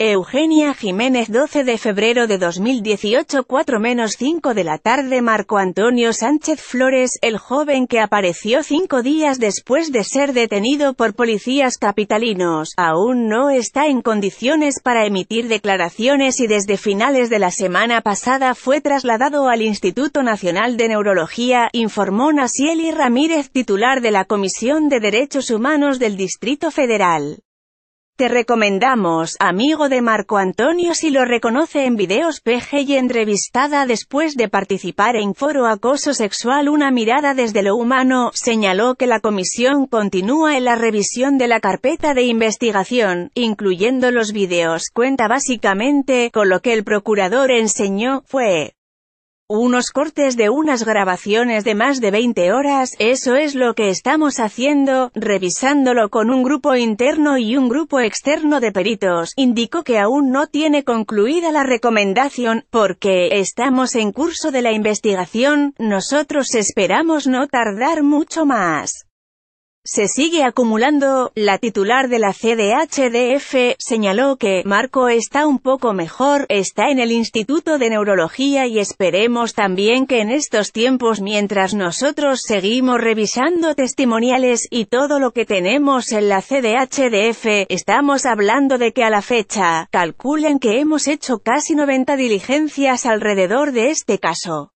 Eugenia Jiménez 12 de febrero de 2018 4 menos 5 de la tarde Marco Antonio Sánchez Flores, el joven que apareció cinco días después de ser detenido por policías capitalinos, aún no está en condiciones para emitir declaraciones y desde finales de la semana pasada fue trasladado al Instituto Nacional de Neurología, informó Nacieli Ramírez titular de la Comisión de Derechos Humanos del Distrito Federal. Te recomendamos, amigo de Marco Antonio si lo reconoce en videos PG y entrevistada después de participar en foro acoso sexual una mirada desde lo humano, señaló que la comisión continúa en la revisión de la carpeta de investigación, incluyendo los videos. Cuenta básicamente, con lo que el procurador enseñó, fue unos cortes de unas grabaciones de más de 20 horas, eso es lo que estamos haciendo, revisándolo con un grupo interno y un grupo externo de peritos, indicó que aún no tiene concluida la recomendación, porque estamos en curso de la investigación, nosotros esperamos no tardar mucho más se sigue acumulando. La titular de la CDHDF señaló que Marco está un poco mejor, está en el Instituto de Neurología y esperemos también que en estos tiempos mientras nosotros seguimos revisando testimoniales y todo lo que tenemos en la CDHDF, estamos hablando de que a la fecha, calculen que hemos hecho casi 90 diligencias alrededor de este caso.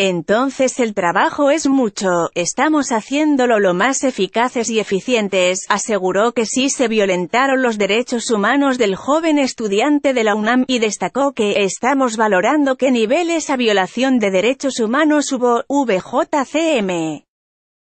Entonces el trabajo es mucho, estamos haciéndolo lo más eficaces y eficientes, aseguró que sí se violentaron los derechos humanos del joven estudiante de la UNAM, y destacó que, estamos valorando qué niveles a violación de derechos humanos hubo, VJCM.